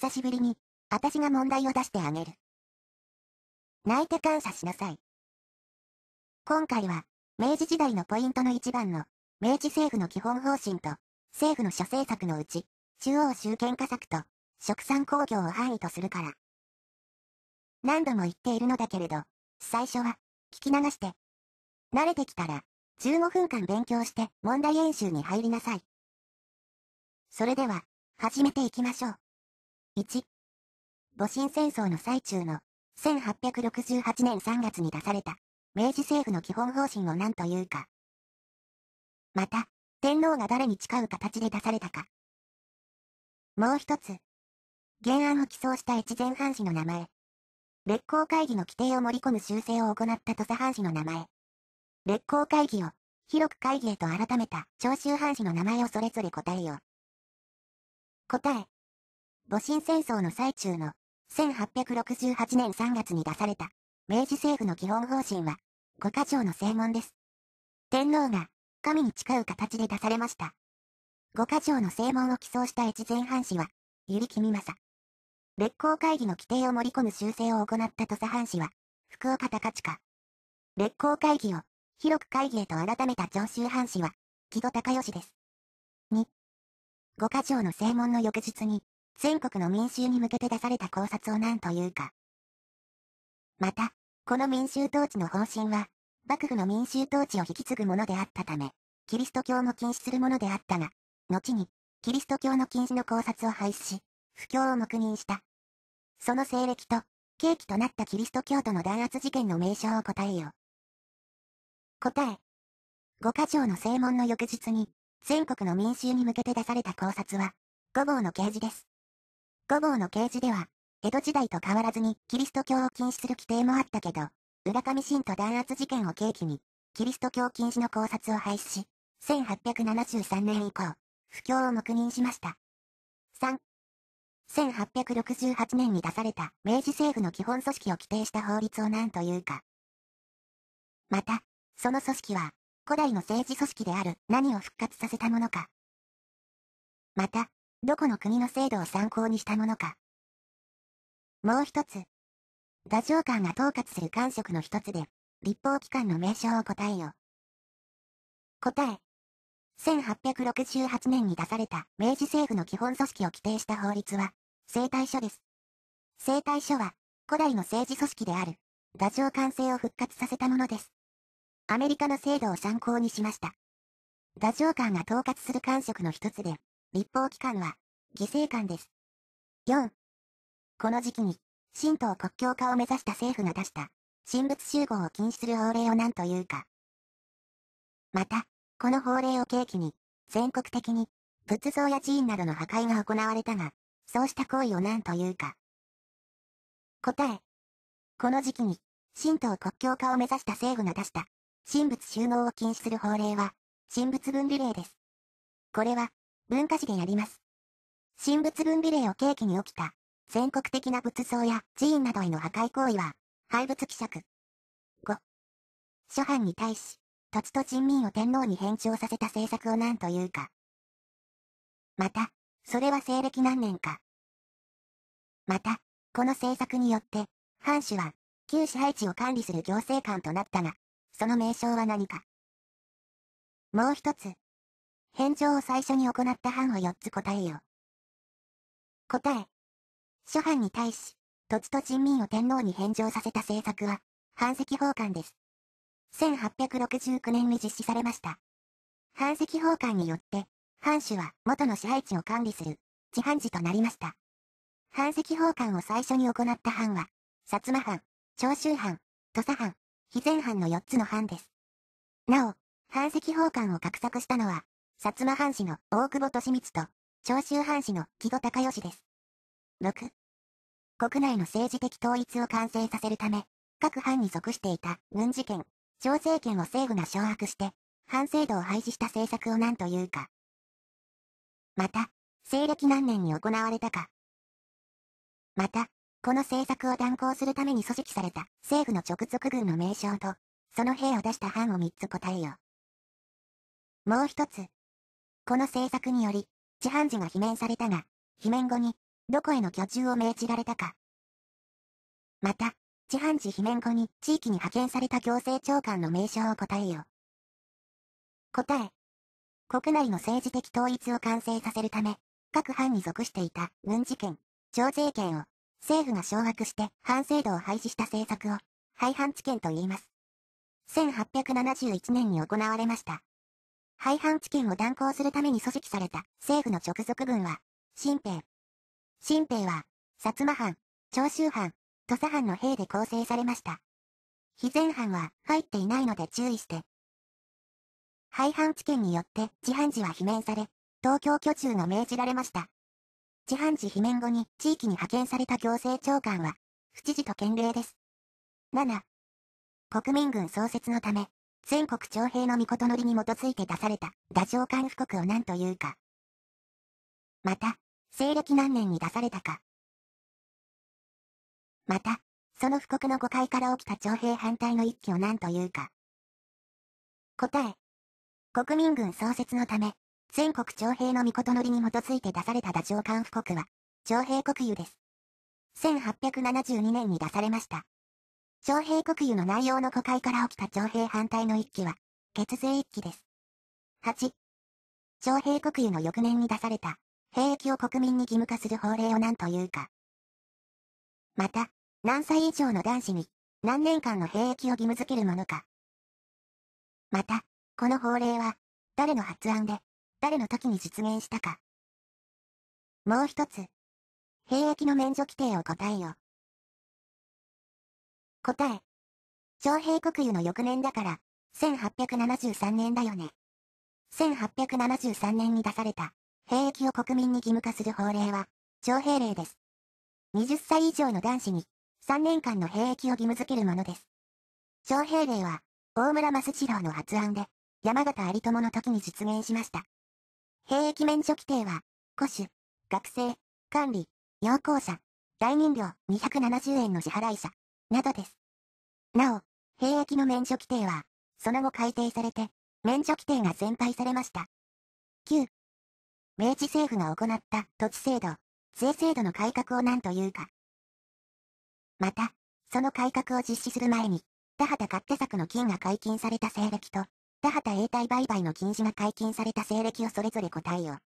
久しぶりに、私が問題を出してあげる。泣いて感謝しなさい。今回は、明治時代のポイントの一番の、明治政府の基本方針と、政府の諸政策のうち、中央集権化策と、食産工業を範囲とするから。何度も言っているのだけれど、最初は、聞き流して。慣れてきたら、15分間勉強して問題演習に入りなさい。それでは、始めていきましょう。1戊辰戦争の最中の1868年3月に出された明治政府の基本方針を何というか。また、天皇が誰に誓う形で出されたか。もう一つ。原案を起草した越前藩士の名前。列行会議の規定を盛り込む修正を行った土佐藩士の名前。列行会議を広く会議へと改めた長州藩士の名前をそれぞれ答えよ。答え。戊辰戦争の最中の1868年3月に出された明治政府の基本方針は五箇条の正門です。天皇が神に誓う形で出されました。五箇条の正門を起草した越前藩士は、百合君正。列行会議の規定を盛り込む修正を行った土佐藩士は、福岡高地下。烈公会議を、広く会議へと改めた上州藩士は、木戸高義です。二、五箇条の正門の翌日に、全国の民衆に向けて出された考察を何というか。また、この民衆統治の方針は、幕府の民衆統治を引き継ぐものであったため、キリスト教も禁止するものであったが、後に、キリスト教の禁止の考察を廃止し、不況を黙認した。その西暦と、契機となったキリスト教徒の弾圧事件の名称を答えよう。答え。五箇条の正門の翌日に、全国の民衆に向けて出された考察は、五号の刑示です。5号の刑事では、江戸時代と変わらずにキリスト教を禁止する規定もあったけど、浦上信徒弾圧事件を契機に、キリスト教禁止の考察を廃止し、1873年以降、不況を黙認しました。3、1868年に出された明治政府の基本組織を規定した法律を何というか。また、その組織は、古代の政治組織である何を復活させたものか。また、どこの国の制度を参考にしたものか。もう一つ。太政官が統括する官職の一つで、立法機関の名称を答えよ。答え。1868年に出された明治政府の基本組織を規定した法律は、生態書です。生態書は、古代の政治組織である、太政官制を復活させたものです。アメリカの制度を参考にしました。太政官が統括する官職の一つで、立法機関は、犠牲官です。4、この時期に、神道国境化を目指した政府が出した、神仏集合を禁止する法令を何というか。また、この法令を契機に、全国的に、仏像や寺院などの破壊が行われたが、そうした行為を何というか。答え。この時期に、神道国境化を目指した政府が出した、神仏集合を禁止する法令は、神仏分離令です。これは、文化史でやります。神仏分離令を契機に起きた、全国的な仏像や寺院などへの破壊行為は、廃仏希釈。5、諸藩に対し、土地と人民を天皇に返上させた政策を何というか。また、それは西暦何年か。また、この政策によって、藩主は、旧支配地を管理する行政官となったが、その名称は何か。もう一つ、返上を最初に行った班を4つ答えよ。答え。諸藩に対し、土地と人民を天皇に返上させた政策は、藩石奉還です。1869年に実施されました。藩籍奉還によって、藩主は元の支配地を管理する、地藩地となりました。藩籍奉還を最初に行った藩は、薩摩藩、長州藩、土佐藩、肥前藩の4つの藩です。なお、藩籍奉還を画策したのは、薩摩藩士の大久保利光と、長州藩士の木戸孝義です。6、国内の政治的統一を完成させるため、各藩に属していた軍事権、小政権を政府が掌握して、藩制度を廃止した政策を何というか。また、西暦何年に行われたか。また、この政策を断行するために組織された政府の直属軍の名称と、その兵を出した藩を3つ答えよもう一つ、この政策により、知藩寺が罷免されたが、罷免後に、どこへの居住を命じられたか。また、知藩寺罷免後に地域に派遣された行政長官の名称を答えよ。答え。国内の政治的統一を完成させるため、各藩に属していた軍事権、徴税権を政府が掌握して藩制度を廃止した政策を廃藩置県と言います。1871年に行われました。廃藩置県を断行するために組織された政府の直属軍は、新兵。新兵は、薩摩藩、長州藩、土佐藩の兵で構成されました。非前藩は入っていないので注意して。廃藩置県によって自藩寺は罷免され、東京居住が命じられました。自藩寺罷免後に地域に派遣された行政長官は、府知事と県令です。7、国民軍創設のため、全国徴兵の御事のりに基づいて出された、打上官布告を何というか。また、西暦何年に出されたか。また、その布告の誤解から起きた徴兵反対の一揆を何というか。答え。国民軍創設のため、全国徴兵の御事のりに基づいて出された打上官布告は、徴兵国有です。1872年に出されました。徴兵国有の内容の誤解から起きた徴兵反対の一揆は、血税一期です。8、徴兵国有の翌年に出された、兵役を国民に義務化する法令を何というか。また、何歳以上の男子に、何年間の兵役を義務付けるものか。また、この法令は、誰の発案で、誰の時に実現したか。もう一つ、兵役の免除規定を答えよ。答え。徴兵国有の翌年だから、1873年だよね。1873年に出された、兵役を国民に義務化する法令は、徴兵令です。20歳以上の男子に、3年間の兵役を義務付けるものです。徴兵令は、大村益次郎の発案で、山形有友の時に実現しました。兵役免除規定は、古種、学生、管理、要項者、大人料270円の支払い者、などです。なお、兵役の免除規定は、その後改定されて、免除規定が全廃されました。9、明治政府が行った土地制度、税制度の改革を何というか。また、その改革を実施する前に、田畑勝手作の金が解禁された西暦と、田畑永代売買の禁止が解禁された西暦をそれぞれ答えよ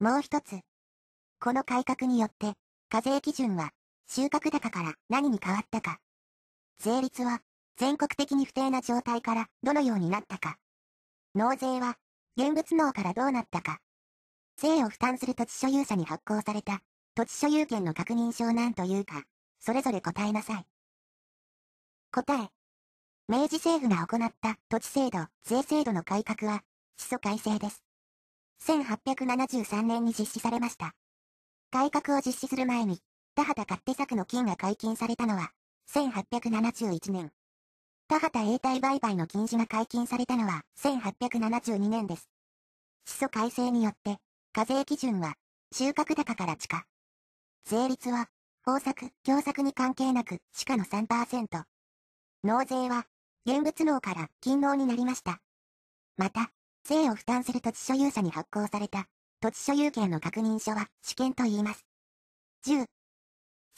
う。もう一つ。この改革によって、課税基準は、収穫高から何に変わったか。税率は全国的に不定な状態からどのようになったか。納税は現物納からどうなったか。税を負担する土地所有者に発行された土地所有権の確認書なんというか、それぞれ答えなさい。答え。明治政府が行った土地制度、税制度の改革は、基礎改正です。1873年に実施されました。改革を実施する前に、田畑勝手作の金が解禁されたのは、1871年。田畑永代売買の禁止が解禁されたのは、1872年です。地祖改正によって、課税基準は、収穫高から地下。税率は、豊作、強作に関係なく、地下の3%。納税は、現物納から勤納になりました。また、税を負担する土地所有者に発行された、土地所有権の確認書は、試験と言います。10、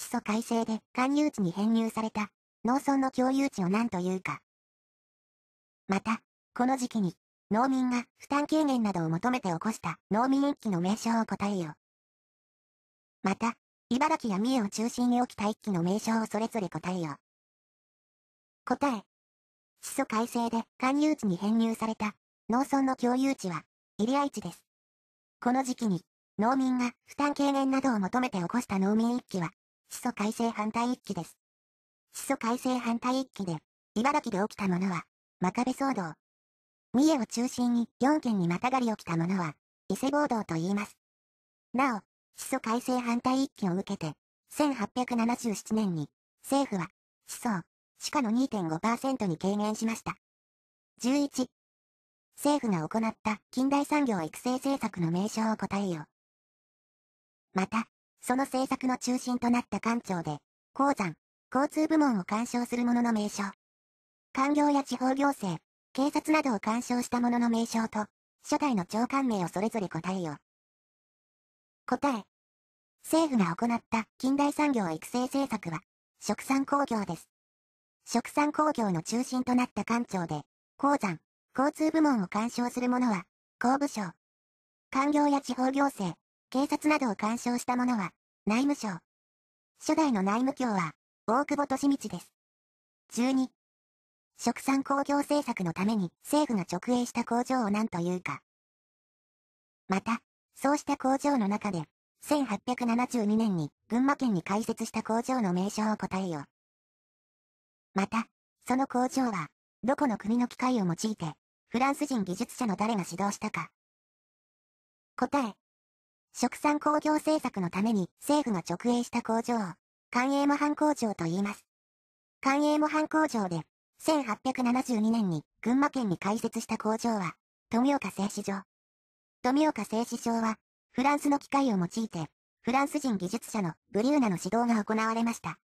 地礎改正で勧誘地に編入された農村の共有地を何というか。また、この時期に農民が負担軽減などを求めて起こした農民一揆の名称を答えよ。また、茨城や三重を中心に起きた一揆の名称をそれぞれ答えよ。答え。地礎改正で勧誘地に編入された農村の共有地は入合地です。この時期に農民が負担軽減などを求めて起こした農民一揆は始祖改正反対一揆です。始祖改正反対一揆で、茨城で起きたものは、真壁騒動。三重を中心に4県にまたがり起きたものは、伊勢暴動と言います。なお、始祖改正反対一揆を受けて、1877年に、政府は、思想、地下の2.5%に軽減しました。11、政府が行った近代産業育成政策の名称を答えよう。また、その政策の中心となった官庁で、鉱山、交通部門を干渉する者のの名称。官業や地方行政、警察などを干渉したものの名称と、初代の長官名をそれぞれ答えよ。答え。政府が行った近代産業育成政策は、食産工業です。食産工業の中心となった官庁で、鉱山、交通部門を干渉する者は、工部省。官業や地方行政、警察などを干渉した者は、内務省。初代の内務卿は、大久保利道です。12、食産工業政策のために政府が直営した工場を何というか。また、そうした工場の中で、1872年に群馬県に開設した工場の名称を答えよ。また、その工場は、どこの国の機械を用いて、フランス人技術者の誰が指導したか。答え。食産工業政策のために政府が直営した工場を、官営模範工場と言います。官営模範工場で、1872年に群馬県に開設した工場は、富岡製糸場。富岡製糸場は、フランスの機械を用いて、フランス人技術者のブリューナの指導が行われました。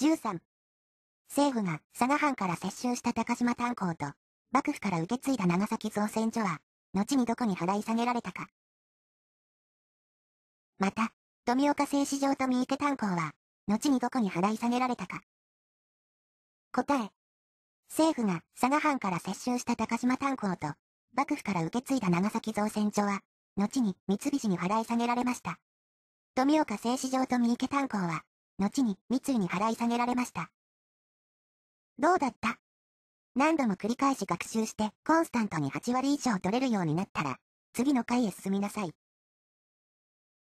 13、政府が佐賀藩から接収した高島炭鉱と、幕府から受け継いだ長崎造船所は、後にどこに払い下げられたか、また、富岡製糸場と三池炭鉱は、後にどこに払い下げられたか。答え。政府が佐賀藩から接収した高島炭鉱と、幕府から受け継いだ長崎造船所は、後に三菱に払い下げられました。富岡製糸場と三池炭鉱は、後に三井に払い下げられました。どうだった何度も繰り返し学習してコンスタントに8割以上取れるようになったら、次の回へ進みなさい。